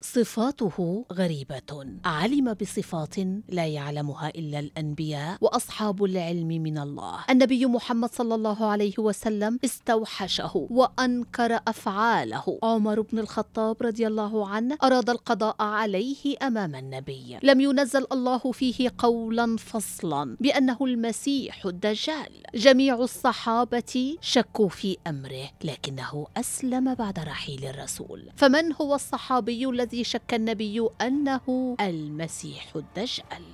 صفاته غريبة علم بصفات لا يعلمها إلا الأنبياء وأصحاب العلم من الله النبي محمد صلى الله عليه وسلم استوحشه وأنكر أفعاله عمر بن الخطاب رضي الله عنه أراد القضاء عليه أمام النبي لم ينزل الله فيه قولا فصلا بأنه المسيح الدجال جميع الصحابة شكوا في أمره لكنه أسلم بعد رحيل الرسول فمن هو الصحابي الذي الذي شك النبي انه المسيح الدجال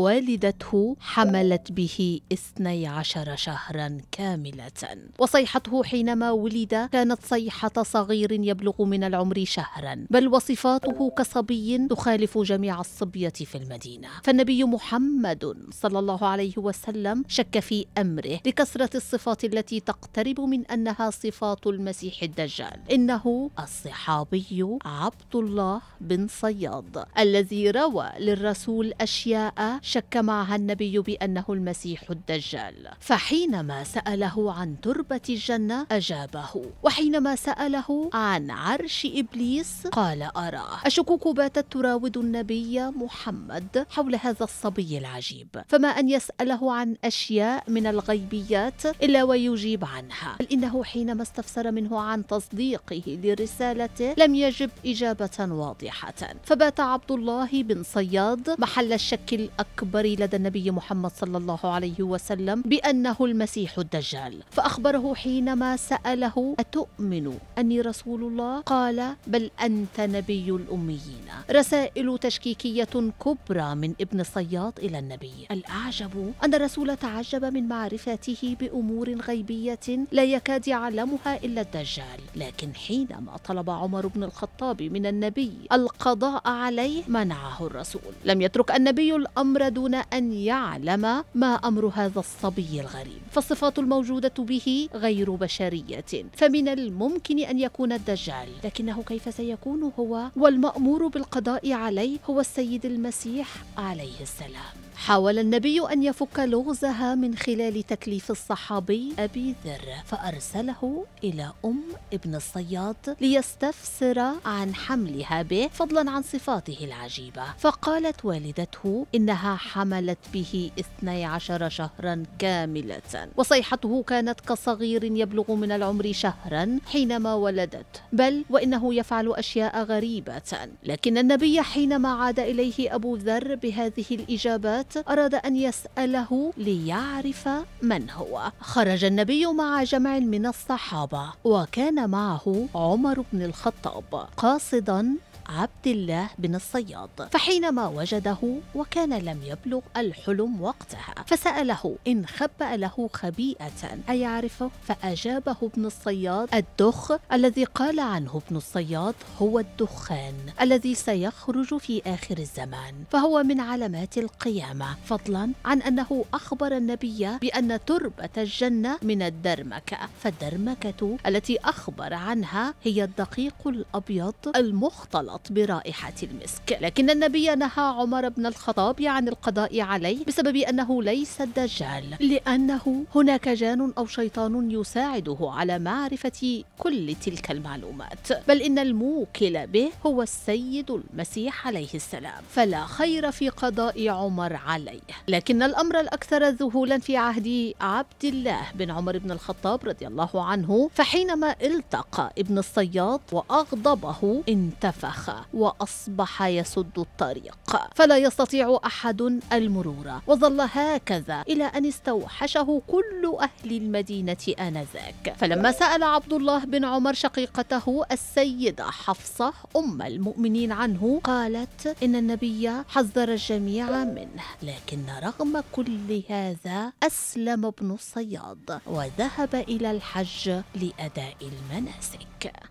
ووالدته حملت به 12 شهرا كاملة وصيحته حينما ولد كانت صيحة صغير يبلغ من العمر شهرا بل وصفاته كصبي تخالف جميع الصبية في المدينة فالنبي محمد صلى الله عليه وسلم شك في أمره لكثرة الصفات التي تقترب من أنها صفات المسيح الدجال إنه الصحابي عبد الله بن صياد الذي روى للرسول أشياء شك معها النبي بأنه المسيح الدجال فحينما سأله عن تربة الجنة أجابه وحينما سأله عن عرش إبليس قال أراه الشكوك باتت تراود النبي محمد حول هذا الصبي العجيب فما أن يسأله عن أشياء من الغيبيات إلا ويجيب عنها بل إنه حينما استفسر منه عن تصديقه لرسالته لم يجب إجابة واضحة فبات عبد الله بن صياد محل الشك الأكبر الأكبر لدى النبي محمد صلى الله عليه وسلم بأنه المسيح الدجال فأخبره حينما سأله أتؤمن أني رسول الله؟ قال بل أنت نبي الأميين رسائل تشكيكية كبرى من ابن الصياد إلى النبي الأعجب أن الرسول تعجب من معرفته بأمور غيبية لا يكاد يعلمها إلا الدجال لكن حينما طلب عمر بن الخطاب من النبي القضاء عليه منعه الرسول لم يترك النبي الأمر الأمر دون أن يعلم ما أمر هذا الصبي الغريب فالصفات الموجودة به غير بشرية فمن الممكن أن يكون الدجال لكنه كيف سيكون هو والمأمور بالقضاء عليه هو السيد المسيح عليه السلام حاول النبي أن يفك لغزها من خلال تكليف الصحابي أبي ذر فأرسله إلى أم ابن الصياد ليستفسر عن حملها به فضلا عن صفاته العجيبة فقالت والدته إنها حملت به 12 شهرا كاملة وصيحته كانت كصغير يبلغ من العمر شهرا حينما ولدت بل وإنه يفعل أشياء غريبة لكن النبي حينما عاد إليه أبو ذر بهذه الإجابات أراد أن يسأله ليعرف من هو خرج النبي مع جمع من الصحابة وكان معه عمر بن الخطاب قاصدا عبد الله بن الصياد فحينما وجده وكان لم يبلغ الحلم وقتها فسأله إن خبأ له خبيئة أيعرفه فأجابه ابن الصياد الدخ الذي قال عنه ابن الصياد هو الدخان الذي سيخرج في آخر الزمان فهو من علامات القيامة السلامه فضلا عن أنه أخبر النبي بأن تربة الجنة من الدرمكة فالدرمكة التي أخبر عنها هي الدقيق الأبيض المختلط برائحة المسك لكن النبي نهى عمر بن الخطاب عن القضاء عليه بسبب أنه ليس الدجال لأنه هناك جان أو شيطان يساعده على معرفة كل تلك المعلومات بل إن الموكل به هو السيد المسيح عليه السلام فلا خير في قضاء عمر عليه لكن الأمر الأكثر ذهولا في عهد عبد الله بن عمر بن الخطاب رضي الله عنه فحينما التقى ابن الصياد وأغضبه انتفخ وأصبح يسد الطريق فلا يستطيع أحد المرور وظل هكذا إلى أن استوحشه كل أهل المدينة آنذاك فلما سأل عبد الله بن عمر شقيقته السيدة حفصة أم المؤمنين عنه قالت إن النبي حذر الجميع منه لكن رغم كل هذا أسلم ابن الصياد وذهب إلى الحج لأداء المناسك